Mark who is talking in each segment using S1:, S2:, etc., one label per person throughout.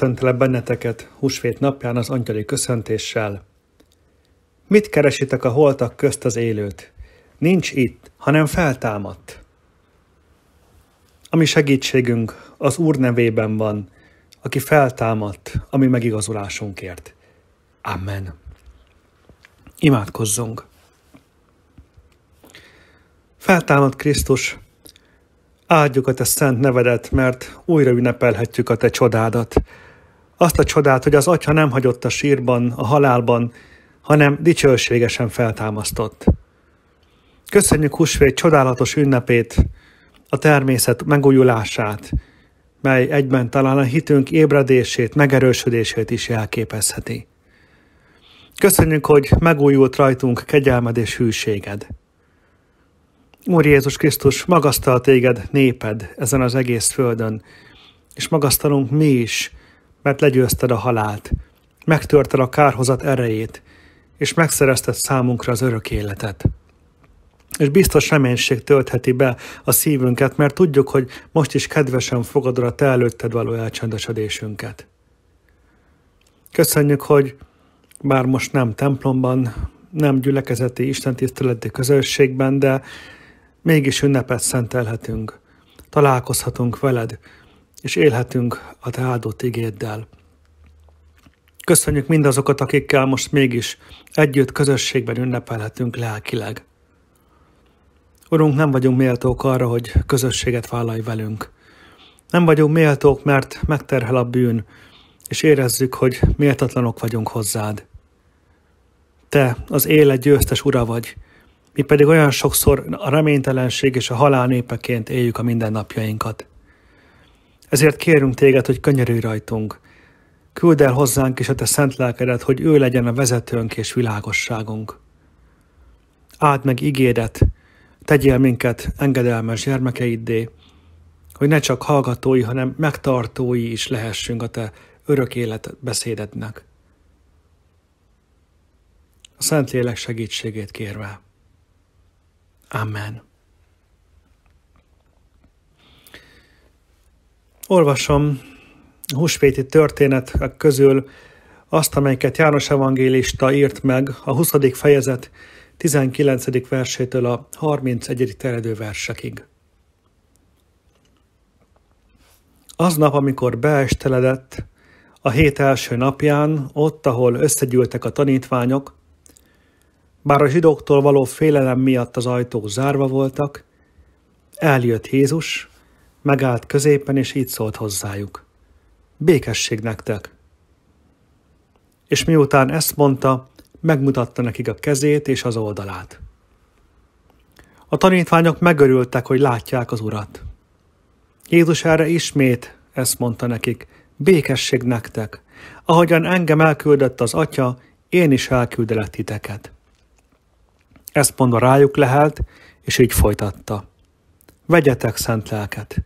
S1: köszöntelek benneteket húsvét napján az angyali köszöntéssel. Mit keresitek a holtak közt az élőt? Nincs itt, hanem feltámadt. Ami segítségünk az Úr nevében van, aki feltámadt, ami megigazulásunkért. Amen. Imádkozzunk. Feltámad Krisztus, áldjuk a te szent nevedet, mert újra ünnepelhetjük a te csodádat azt a csodát, hogy az atya nem hagyott a sírban, a halálban, hanem dicsőségesen feltámasztott. Köszönjük húsvét csodálatos ünnepét, a természet megújulását, mely egyben talán a hitünk ébredését, megerősödését is jelképezheti. Köszönjük, hogy megújult rajtunk kegyelmed és hűséged. Úr Jézus Krisztus, magasztal téged néped ezen az egész földön, és magasztalunk mi is, mert legyőzted a halált, megtörted a kárhozat erejét, és megszerezted számunkra az örök életet. És biztos reménység töltheti be a szívünket, mert tudjuk, hogy most is kedvesen fogadod a te előtted való elcsendesedésünket. Köszönjük, hogy bár most nem templomban, nem gyülekezeti istentiszteleti közösségben, de mégis ünnepet szentelhetünk. Találkozhatunk veled, és élhetünk a Te áldott igéddel. Köszönjük mindazokat, akikkel most mégis együtt közösségben ünnepelhetünk lelkileg. Urunk, nem vagyunk méltók arra, hogy közösséget vállalj velünk. Nem vagyunk méltók, mert megterhel a bűn, és érezzük, hogy méltatlanok vagyunk hozzád. Te, az élet győztes ura vagy, mi pedig olyan sokszor a reménytelenség és a halál népeként éljük a mindennapjainkat. Ezért kérünk téged, hogy könyörülj rajtunk. Küld el hozzánk is a te szent lelkedet, hogy ő legyen a vezetőnk és világosságunk. Áld meg igédet, tegyél minket engedelmes gyermekeiddé, hogy ne csak hallgatói, hanem megtartói is lehessünk a te örök élet beszédednek. A Szentlélek segítségét kérve. Amen. olvasom húsvéti történet közül azt, amelyiket János evangélista írt meg a 20. fejezet 19. versétől a 31. terjedő versekig. Aznap, amikor beesteledett, a hét első napján, ott, ahol összegyűltek a tanítványok, bár a zsidóktól való félelem miatt az ajtók zárva voltak, eljött Jézus, Megállt középen, és így szólt hozzájuk. Békesség nektek! És miután ezt mondta, megmutatta nekik a kezét és az oldalát. A tanítványok megörültek, hogy látják az urat. Jézus erre ismét ezt mondta nekik, békesség nektek, ahogyan engem elküldött az atya, én is elküldelek titeket. Ezt mondva rájuk lehelt, és így folytatta. Vegyetek szent lelket.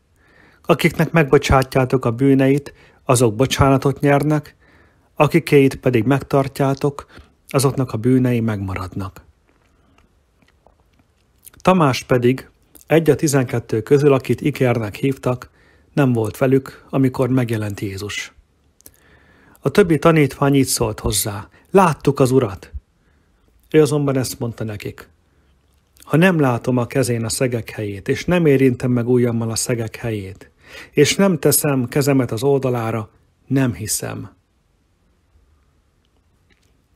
S1: Akiknek megbocsátjátok a bűneit, azok bocsánatot nyernek, akikéit pedig megtartjátok, azoknak a bűnei megmaradnak. Tamás pedig, egy a tizenkettő közül, akit Ikernek hívtak, nem volt velük, amikor megjelent Jézus. A többi tanítvány így szólt hozzá, láttuk az urat. Ő azonban ezt mondta nekik, ha nem látom a kezén a szegek helyét, és nem érintem meg ujjammal a szegek helyét, és nem teszem kezemet az oldalára, nem hiszem.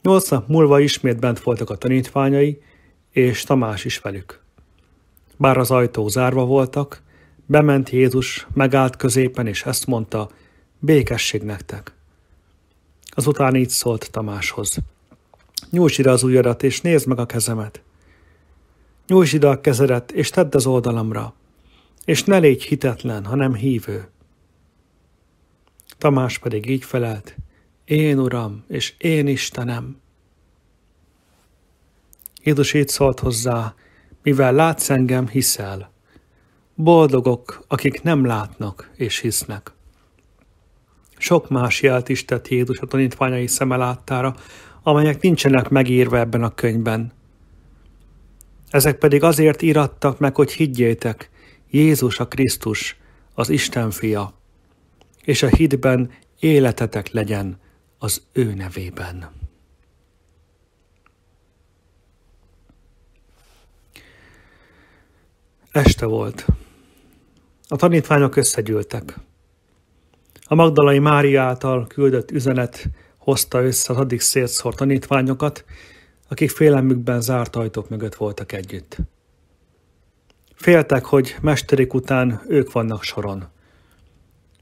S1: Nyolc nap múlva ismét bent voltak a tanítványai, és Tamás is velük. Bár az ajtó zárva voltak, bement Jézus, megállt középen, és ezt mondta, békesség nektek. Azután így szólt Tamáshoz. Nyújts ide az ujjadat, és nézd meg a kezemet. Nyújts ide a kezedet, és tedd az oldalamra és ne légy hitetlen, hanem hívő. Tamás pedig így felelt, én Uram, és én Istenem. Jézus így szólt hozzá, mivel látsz engem, hiszel. Boldogok, akik nem látnak és hisznek. Sok más jelt is tett Jézus a tanítványai szeme láttára, amelyek nincsenek megírva ebben a könyvben. Ezek pedig azért írattak meg, hogy higgyétek, Jézus a Krisztus, az Isten fia, és a hitben életetek legyen az ő nevében. Este volt. A tanítványok összegyűltek. A Magdalai Mária által küldött üzenet hozta össze az addig szétszór tanítványokat, akik félelmükben zárt ajtók mögött voltak együtt. Féltek, hogy mesterik után ők vannak soron.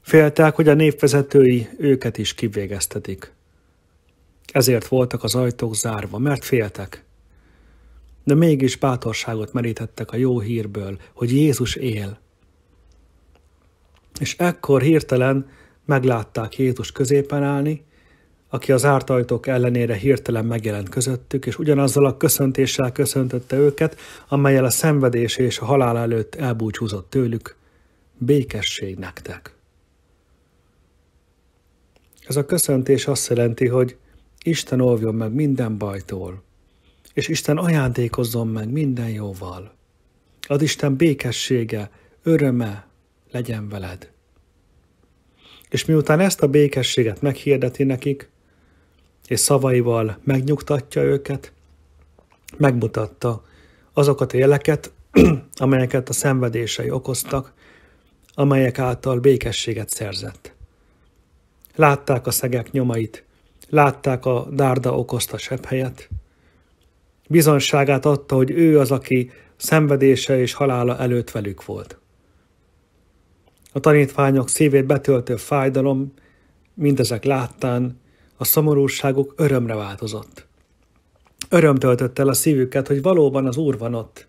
S1: Féltek, hogy a népvezetői őket is kivégeztetik. Ezért voltak az ajtók zárva, mert féltek. De mégis bátorságot merítettek a jó hírből, hogy Jézus él. És ekkor hirtelen meglátták Jézus középen állni, aki az árt ajtók ellenére hirtelen megjelent közöttük, és ugyanazzal a köszöntéssel köszöntötte őket, amelyel a szenvedés és a halál előtt elbúcsúzott tőlük. Békesség nektek! Ez a köszöntés azt jelenti, hogy Isten óvjon meg minden bajtól, és Isten ajándékozzon meg minden jóval. Az Isten békessége, öröme legyen veled. És miután ezt a békességet meghirdeti nekik, és szavaival megnyugtatja őket, megmutatta azokat a jeleket, amelyeket a szenvedései okoztak, amelyek által békességet szerzett. Látták a szegek nyomait, látták a dárda okozta helyet, Bizonságát adta, hogy ő az, aki szenvedése és halála előtt velük volt. A tanítványok szívét betöltő fájdalom mindezek láttán a szomorúságuk örömre változott. Öröm töltött el a szívüket, hogy valóban az Úr van ott.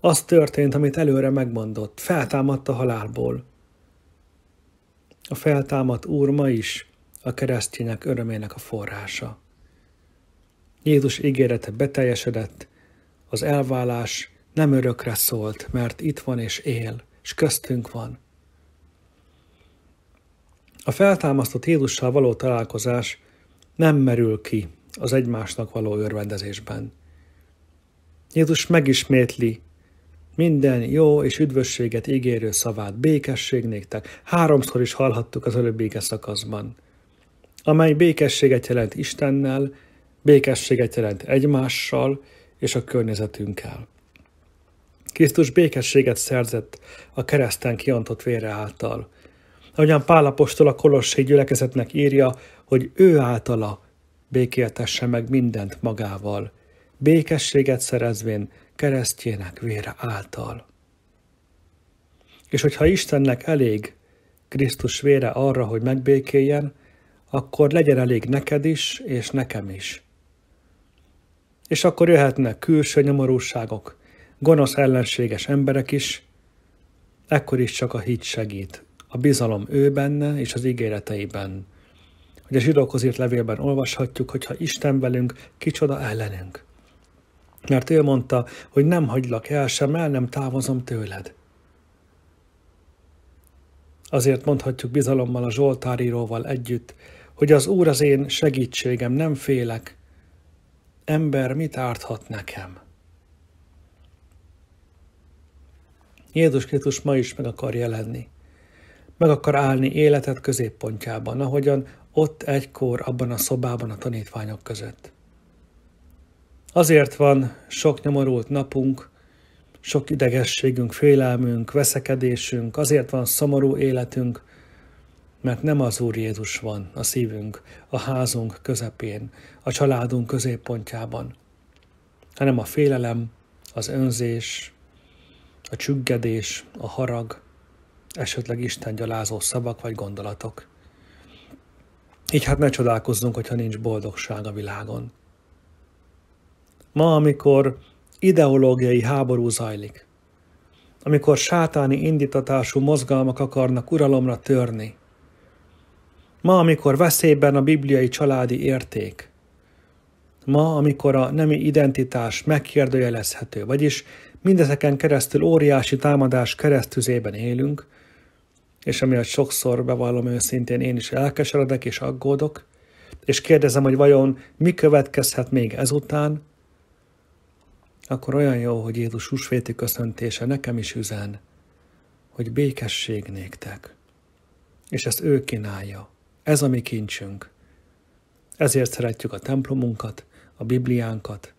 S1: Az történt, amit előre megmondott, feltámadt a halálból. A feltámadt Úr ma is a keresztények örömének a forrása. Jézus ígérete beteljesedett, az elvállás nem örökre szólt, mert itt van és él, és köztünk van – a feltámasztott Jézussal való találkozás nem merül ki az egymásnak való örvendezésben. Jézus megismétli minden jó és üdvösséget ígérő szavát, békesség néktek, háromszor is hallhattuk az előbb béke szakaszban, amely békességet jelent Istennel, békességet jelent egymással és a környezetünkkel. Krisztus békességet szerzett a kereszten kiontott vére által – Ahogyan Pálapostól a Kolossé gyülekezetnek írja, hogy ő általa békéltesse meg mindent magával, békességet szerezvén keresztjének vére által. És hogyha Istennek elég Krisztus vére arra, hogy megbékéljen, akkor legyen elég neked is, és nekem is. És akkor jöhetnek külső nyomorúságok, gonosz ellenséges emberek is, ekkor is csak a hit segít, a bizalom ő benne és az ígéreteiben. Hogy a zsidókhoz írt levélben olvashatjuk, hogyha Isten velünk, kicsoda ellenünk. Mert ő mondta, hogy nem hagylak el, sem el nem távozom tőled. Azért mondhatjuk bizalommal a Zsoltáríróval együtt, hogy az Úr az én segítségem, nem félek. Ember mit árthat nekem? Jézus Krisztus ma is meg akar jelenni meg akar állni életet középpontjában, ahogyan ott egykor abban a szobában a tanítványok között. Azért van sok nyomorult napunk, sok idegességünk, félelmünk, veszekedésünk, azért van szomorú életünk, mert nem az Úr Jézus van a szívünk, a házunk közepén, a családunk középpontjában, hanem a félelem, az önzés, a csüggedés, a harag, esetleg Isten gyalázó szavak vagy gondolatok. Így hát ne csodálkozzunk, hogyha nincs boldogság a világon. Ma, amikor ideológiai háború zajlik, amikor sátáni indítatású mozgalmak akarnak uralomra törni, ma, amikor veszélyben a bibliai családi érték, ma, amikor a nemi identitás megkérdőjelezhető, vagyis mindezeken keresztül óriási támadás keresztüzében élünk, és amiatt sokszor bevallom őszintén én is elkeseredek és aggódok, és kérdezem, hogy vajon mi következhet még ezután, akkor olyan jó, hogy Jézus húsvéti köszöntése nekem is üzen, hogy békesség néktek. És ezt ő kínálja. Ez a mi kincsünk. Ezért szeretjük a templomunkat, a Bibliánkat,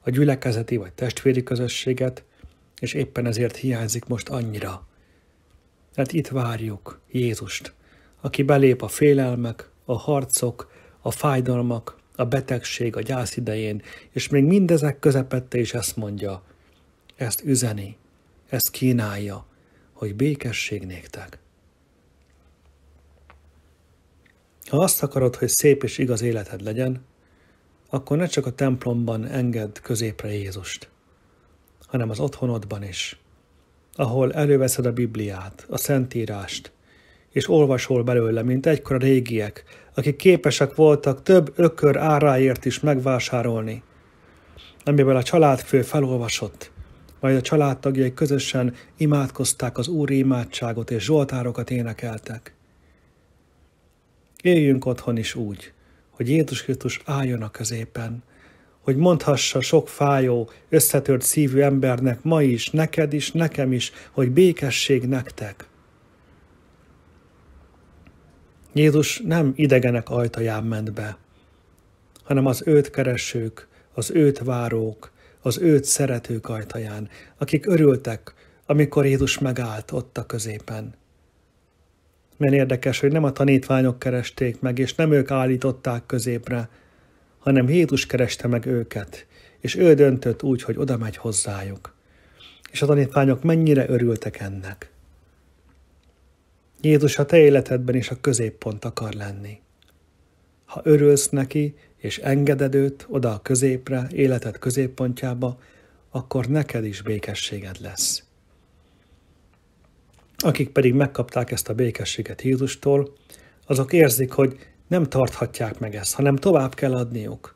S1: a gyülekezeti vagy testvéri közösséget, és éppen ezért hiányzik most annyira tehát itt várjuk Jézust, aki belép a félelmek, a harcok, a fájdalmak, a betegség, a gyász idején, és még mindezek közepette is ezt mondja, ezt üzeni, ezt kínálja, hogy békesség néktek. Ha azt akarod, hogy szép és igaz életed legyen, akkor ne csak a templomban engedd középre Jézust, hanem az otthonodban is, ahol előveszed a Bibliát, a Szentírást, és olvasol belőle, mint egykor a régiek, akik képesek voltak több ökör áráért is megvásárolni, amiből a családfő felolvasott, majd a családtagjai közösen imádkozták az Úri imádságot és zsoltárokat énekeltek. Éljünk otthon is úgy, hogy Jézus Krisztus álljon a középen, hogy mondhassa sok fájó, összetört szívű embernek ma is, neked is, nekem is, hogy békesség nektek. Jézus nem idegenek ajtaján ment be, hanem az őt keresők, az őt várók, az őt szeretők ajtaján, akik örültek, amikor Jézus megállt ott a középen. Mert érdekes, hogy nem a tanítványok keresték meg, és nem ők állították középre, hanem Jézus kereste meg őket, és ő döntött úgy, hogy oda megy hozzájuk. És a tanítványok mennyire örültek ennek. Jézus a te életedben is a középpont akar lenni. Ha örülsz neki, és engeded őt oda a középre, életed középpontjába, akkor neked is békességed lesz. Akik pedig megkapták ezt a békességet Jézustól, azok érzik, hogy nem tarthatják meg ezt, hanem tovább kell adniuk.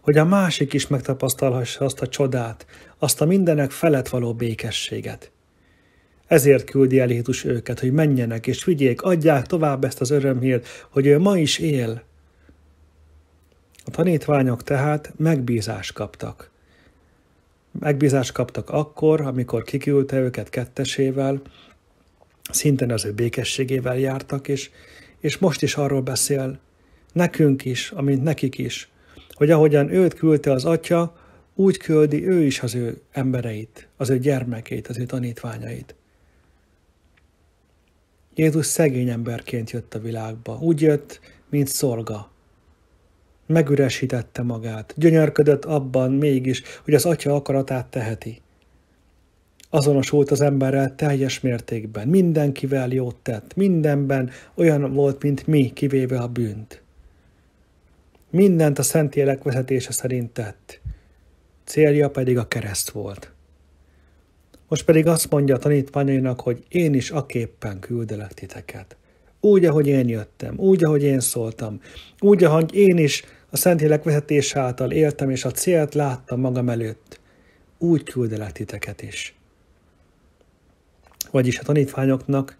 S1: Hogy a másik is megtapasztalhassa azt a csodát, azt a mindenek felett való békességet. Ezért küldi el Jézus őket, hogy menjenek és vigyék, adják tovább ezt az örömhírt, hogy ő ma is él. A tanítványok tehát megbízást kaptak. Megbízást kaptak akkor, amikor kiküldte őket kettesével, szinten az ő békességével jártak, és és most is arról beszél, nekünk is, amint nekik is, hogy ahogyan őt küldte az atya, úgy küldi ő is az ő embereit, az ő gyermekét, az ő tanítványait. Jézus szegény emberként jött a világba. Úgy jött, mint szolga. Megüresítette magát, gyönyörködött abban mégis, hogy az atya akaratát teheti azonosult az emberrel teljes mértékben. Mindenkivel jót tett, mindenben olyan volt, mint mi, kivéve a bűnt. Mindent a Élek vezetése szerint tett. Célja pedig a kereszt volt. Most pedig azt mondja a tanítványainak, hogy én is aképpen küldelek titeket. Úgy, ahogy én jöttem, úgy, ahogy én szóltam, úgy, ahogy én is a Élek vezetése által éltem, és a célt láttam magam előtt, úgy küldelek titeket is vagyis a tanítványoknak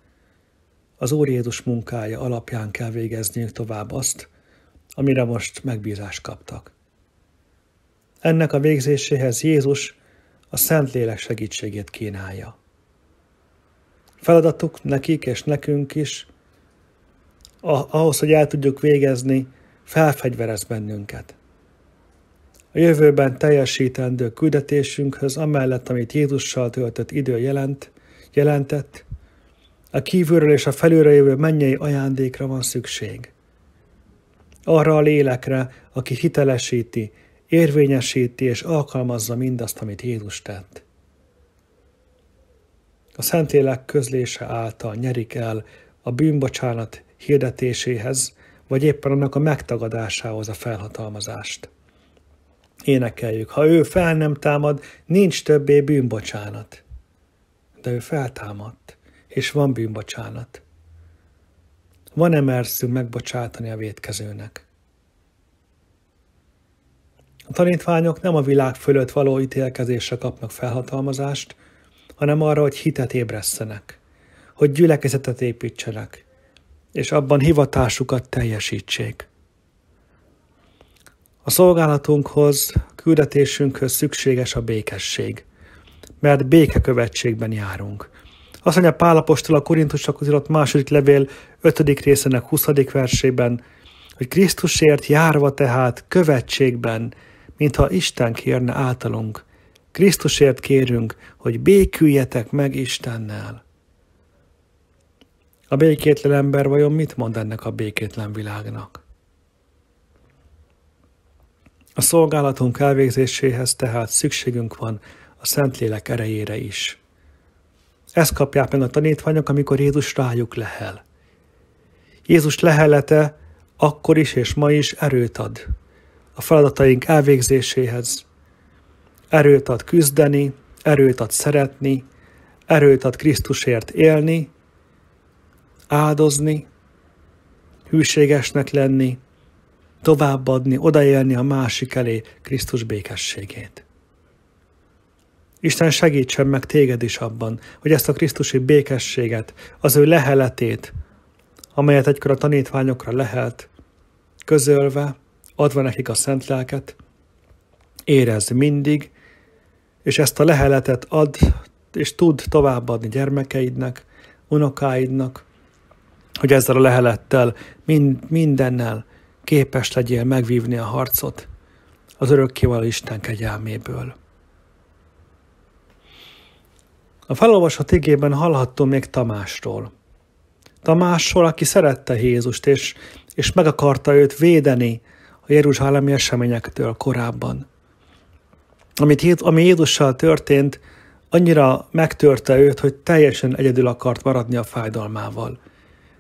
S1: az Úr Jézus munkája alapján kell végezniük tovább azt, amire most megbízást kaptak. Ennek a végzéséhez Jézus a Szentlélek segítségét kínálja. Feladatuk nekik és nekünk is, ahhoz, hogy el tudjuk végezni, felfegyverez bennünket. A jövőben teljesítendő küldetésünkhöz, amellett, amit Jézussal töltött idő jelent, jelentett, a kívülről és a felülről jövő mennyei ajándékra van szükség. Arra a lélekre, aki hitelesíti, érvényesíti és alkalmazza mindazt, amit Jézus tett. A Szentlélek közlése által nyerik el a bűnbocsánat hirdetéséhez, vagy éppen annak a megtagadásához a felhatalmazást. Énekeljük, ha ő fel nem támad, nincs többé bűnbocsánat miatta ő feltámadt, és van bűnbocsánat. Van-e merszünk megbocsátani a vétkezőnek? A tanítványok nem a világ fölött való ítélkezésre kapnak felhatalmazást, hanem arra, hogy hitet ébresztenek, hogy gyülekezetet építsenek, és abban hivatásukat teljesítsék. A szolgálatunkhoz, küldetésünkhöz szükséges a békesség – mert békekövetségben járunk. Azt mondja Pálapostól a Korintusokhoz irat második levél 5. részének 20. versében, hogy Krisztusért járva tehát követségben, mintha Isten kérne általunk. Krisztusért kérünk, hogy béküljetek meg Istennel. A békétlen ember vajon mit mond ennek a békétlen világnak? A szolgálatunk elvégzéséhez tehát szükségünk van a Szentlélek erejére is. Ezt kapják meg a tanítványok, amikor Jézus rájuk lehel. Jézus lehelete akkor is és ma is erőt ad a feladataink elvégzéséhez. Erőt ad küzdeni, erőt ad szeretni, erőt ad Krisztusért élni, áldozni, hűségesnek lenni, továbbadni, odaélni a másik elé Krisztus békességét. Isten segítsen meg téged is abban, hogy ezt a Krisztusi békességet, az ő leheletét, amelyet egykor a tanítványokra lehelt, közölve, adva nekik a szent lelket, érezd mindig, és ezt a leheletet ad és tud továbbadni gyermekeidnek, unokáidnak, hogy ezzel a lehelettel, mind, mindennel képes legyél megvívni a harcot az örökkéval Isten kegyelméből. A felolvasott igében hallhattunk még Tamásról. Tamásról, aki szerette Jézust, és, és meg akarta őt védeni a jeruzsálemi eseményektől korábban. Amit, ami Jézussal történt, annyira megtörte őt, hogy teljesen egyedül akart maradni a fájdalmával.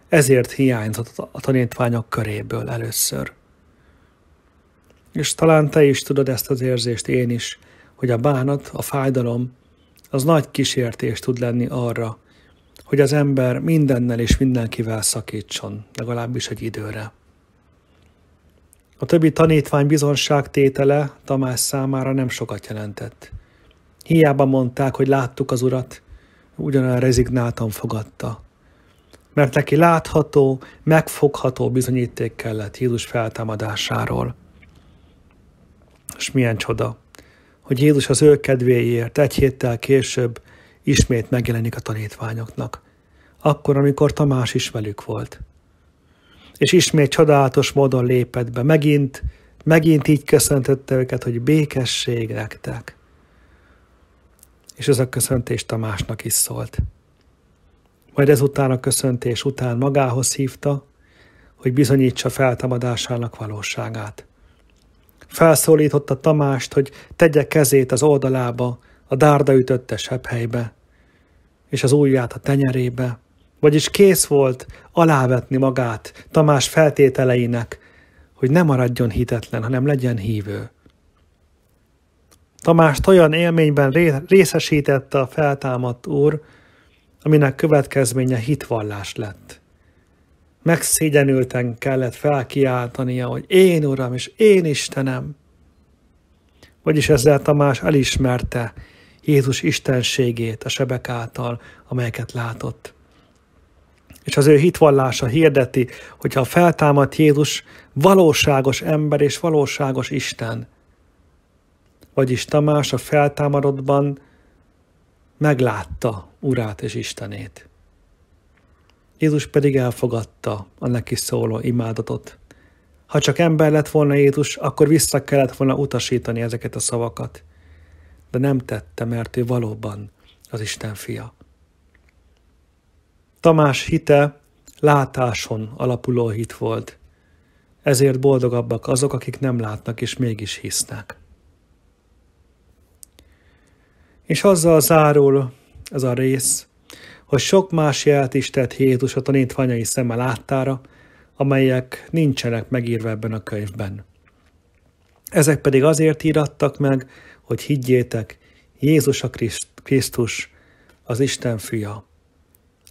S1: Ezért hiányzott a tanítványok köréből először. És talán te is tudod ezt az érzést, én is, hogy a bánat, a fájdalom az nagy kísértés tud lenni arra, hogy az ember mindennel és mindenkivel szakítson, legalábbis egy időre. A többi tanítvány bizonságtétele Tamás számára nem sokat jelentett. Hiába mondták, hogy láttuk az urat, ugyanolyan rezignáltan fogadta. Mert neki látható, megfogható bizonyíték kellett Jézus feltámadásáról. És milyen csoda! hogy Jézus az ő kedvéért egy héttel később ismét megjelenik a tanítványoknak, akkor, amikor Tamás is velük volt. És ismét csodálatos módon lépett be, megint, megint így köszöntötte őket, hogy békesség nektek. És ez a köszöntés Tamásnak is szólt. Majd ezután a köszöntés után magához hívta, hogy bizonyítsa feltámadásának valóságát. Felszólította Tamást, hogy tegye kezét az oldalába, a dárda ütötte sebb helybe, és az ujját a tenyerébe, vagyis kész volt alávetni magát Tamás feltételeinek, hogy ne maradjon hitetlen, hanem legyen hívő. Tamást olyan élményben részesítette a feltámadt úr, aminek következménye hitvallás lett megszégyenülten kellett felkiáltania, hogy én Uram és én Istenem. Vagyis ezzel Tamás elismerte Jézus istenségét a sebek által, amelyeket látott. És az ő hitvallása hirdeti, hogyha a feltámadt Jézus valóságos ember és valóságos Isten. Vagyis Tamás a feltámadottban meglátta Urát és Istenét. Jézus pedig elfogadta a neki szóló imádatot. Ha csak ember lett volna Jézus, akkor vissza kellett volna utasítani ezeket a szavakat. De nem tette, mert ő valóban az Isten fia. Tamás hite látáson alapuló hit volt. Ezért boldogabbak azok, akik nem látnak és mégis hisznek. És azzal zárul ez a rész, hogy sok más jelet is tett Jézus a tanítványai szeme láttára, amelyek nincsenek megírva ebben a könyvben. Ezek pedig azért írattak meg, hogy higgyétek, Jézus a Krisztus, az Isten fia,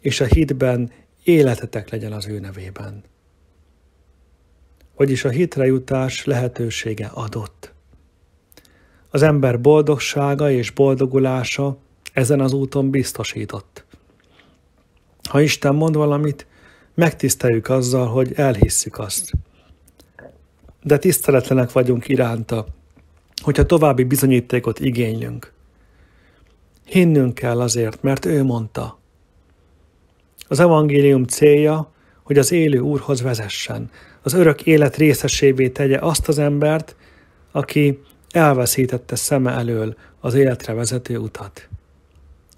S1: és a hitben életetek legyen az ő nevében. Vagyis a hitre jutás lehetősége adott. Az ember boldogsága és boldogulása ezen az úton biztosított. Ha Isten mond valamit, megtiszteljük azzal, hogy elhisszük azt. De tiszteletlenek vagyunk iránta, hogyha további bizonyítékot igénylünk. Hinnünk kell azért, mert ő mondta. Az evangélium célja, hogy az élő Úrhoz vezessen, az örök élet részesévé tegye azt az embert, aki elveszítette szeme elől az életre vezető utat.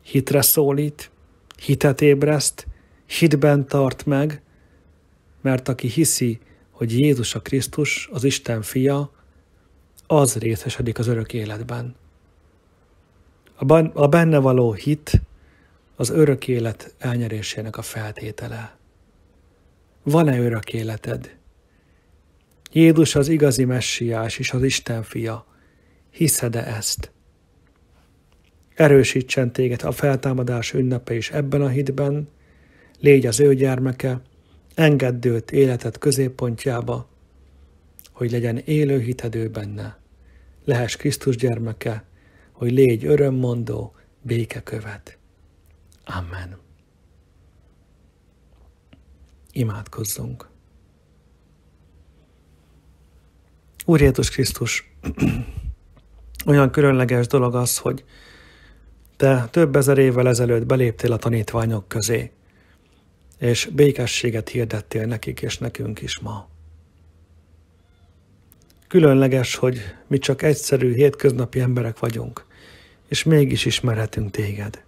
S1: Hitre szólít, Hitet ébreszt, hitben tart meg, mert aki hiszi, hogy Jézus a Krisztus, az Isten fia, az részesedik az örök életben. A benne való hit az örök élet elnyerésének a feltétele. Van-e örök életed? Jézus az igazi messiás és az Isten fia. Hiszed-e ezt? erősítsen téged a feltámadás ünnepe is ebben a hitben, légy az ő gyermeke, engedd őt életed középpontjába, hogy legyen élő hitedő benne. Lehess Krisztus gyermeke, hogy légy örömmondó, béke követ. Amen. Imádkozzunk. Úr Jézus Krisztus, olyan különleges dolog az, hogy te több ezer évvel ezelőtt beléptél a tanítványok közé, és békességet hirdettél nekik és nekünk is ma. Különleges, hogy mi csak egyszerű, hétköznapi emberek vagyunk, és mégis ismerhetünk téged.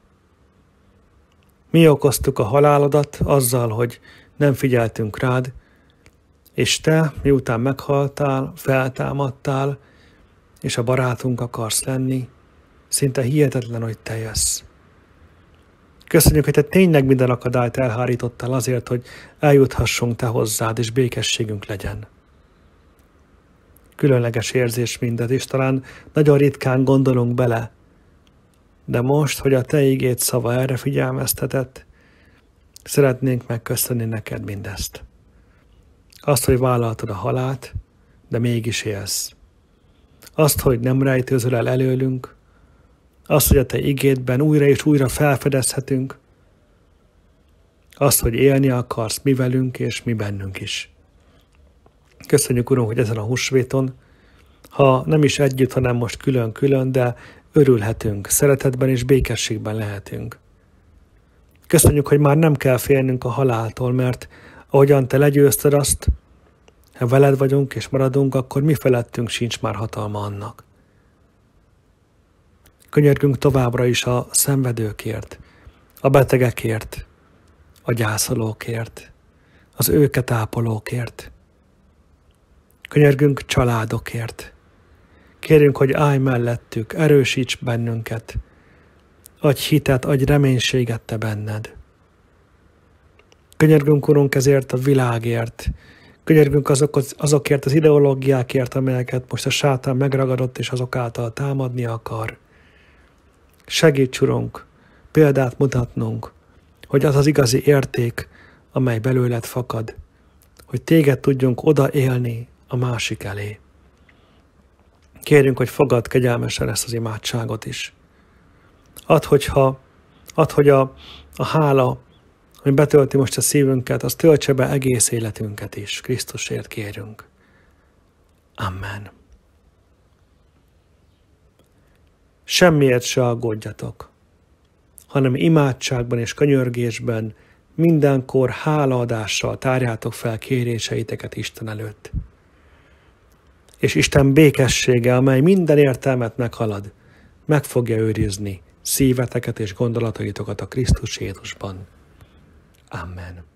S1: Mi okoztuk a halálodat azzal, hogy nem figyeltünk rád, és te, miután meghaltál, feltámadtál, és a barátunk akarsz lenni, Szinte hihetetlen, hogy te jössz. Köszönjük, hogy te tényleg minden akadályt elhárítottál azért, hogy eljuthassunk te hozzád, és békességünk legyen. Különleges érzés mindez, és talán nagyon ritkán gondolunk bele. De most, hogy a te ígét szava erre figyelmeztetett, szeretnénk megköszönni neked mindezt. Azt, hogy vállaltad a halált, de mégis élsz. Azt, hogy nem rejtőzöl el előlünk, azt, hogy a te igédben újra és újra felfedezhetünk, azt, hogy élni akarsz mi velünk és mi bennünk is. Köszönjük, Urunk, hogy ezen a húsvéton, ha nem is együtt, hanem most külön-külön, de örülhetünk, szeretetben és békességben lehetünk. Köszönjük, hogy már nem kell félnünk a haláltól, mert ahogyan te legyőzted azt, ha veled vagyunk és maradunk, akkor mi felettünk sincs már hatalma annak. Könyörgünk továbbra is a szenvedőkért, a betegekért, a gyászolókért, az őket ápolókért. Könyörgünk családokért. Kérünk, hogy állj mellettük, erősíts bennünket, adj hitet, adj reménységet te benned. Könyörgünk, Urunk, ezért a világért, könyörgünk azok, azokért az ideológiákért, amelyeket most a sátán megragadott és azok által támadni akar. Urunk, példát mutatnunk, hogy az az igazi érték, amely belőled fakad, hogy téged tudjunk odaélni a másik elé. Kérünk, hogy fogad kegyelmesen ezt az imádságot is. Add, hogyha, add hogy a, a hála, ami betölti most a szívünket, az töltse be egész életünket is. Krisztusért kérünk. Amen. Semmiért se aggódjatok, hanem imádságban és könyörgésben mindenkor hálaadással tárjátok fel kéréseiteket Isten előtt. És Isten békessége, amely minden értelmet meghalad, meg fogja őrizni szíveteket és gondolataitokat a Krisztus Jézusban. Amen.